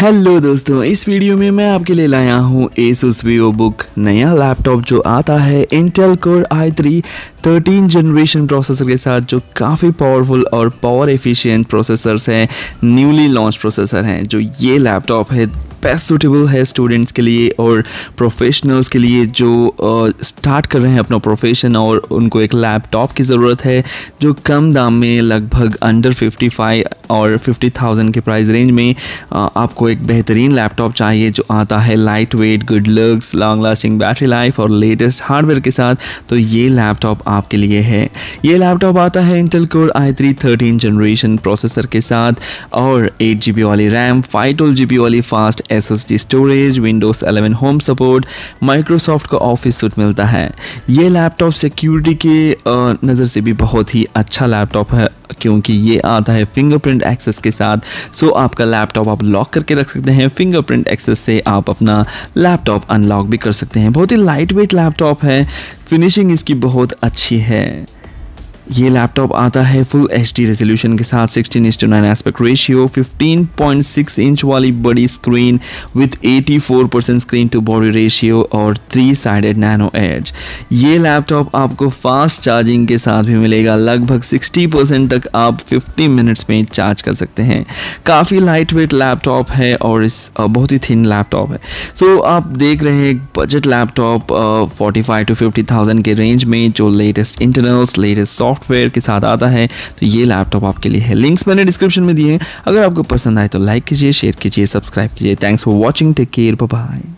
hello दोस्तों इस video में मैं आपके लिए लाया हूँ एसुस वीवो बुक नया लैपटॉप जो आता है Intel Core i three thirteen generation processor के साथ जो काफ़ी पावरफुल और पावर एफिशिएंट प्रोसेसर्स हैं न्यूली लॉन्च प्रोसेसर हैं जो ये लैपटॉप है बेस्ट सूटेबल है स्टूडेंट्स के लिए और प्रोफेशनल्स के लिए जो स्टार्ट कर रहे हैं अपना प्रोफेशन और उनको एक लैपटॉप की ज़रूरत है जो कम दाम में लगभग अंडर 55 और 50,000 के प्राइस रेंज में आपको एक बेहतरीन लैपटॉप चाहिए जो आता है light weight good looks long lasting battery life और लेटेस्ट हार्डवेयर के साथ तो ये लैपटॉप आपके लिए है ये लैपटॉप आता है Intel Core i three thirteen generation processor के साथ और एट जी बी वाली RAM five twelve G B वाली fast SSD storage Windows 11 home support Microsoft का ऑफिस सूट मिलता है ये लैपटॉप सिक्योरिटी के नज़र से भी बहुत ही अच्छा लैपटॉप है क्योंकि ये आता है फिंगरप्रिंट एक्सेस के साथ सो आपका लैपटॉप आप लॉक करके रख सकते हैं फिंगरप्रिंट एक्सेस से आप अपना लैपटॉप अनलॉक भी कर सकते हैं बहुत ही लाइट वेट लैपटॉप है फिनिशिंग इसकी बहुत अच्छी है ये लैपटॉप आता है फुल एच डी रेजोल्यूशन के साथ sixteen inch to nine aspect ratio fifteen point six inch वाली बड़ी screen with eighty four percent screen to body ratio और थ्री साइडेड नैनो एज ये लैपटॉप आपको फास्ट चार्जिंग के साथ भी मिलेगा लगभग सिक्सटी परसेंट तक आप फिफ्टी मिनट्स में चार्ज कर सकते हैं काफ़ी लाइट वेट लैपटॉप है और इस बहुत ही थिन लैपटॉप है सो so, आप देख रहे हैं budget laptop forty five to fifty thousand के रेंज में जो latest internals latest soft software के साथ आता है तो ये लैपटॉप आपके लिए है लिंक्स मैंने डिस्क्रिप्शन में दिए हैं अगर आपको पसंद आए तो लाइक कीजिए शेयर कीजिए सब्सक्राइब कीजिए thanks for watching take care bye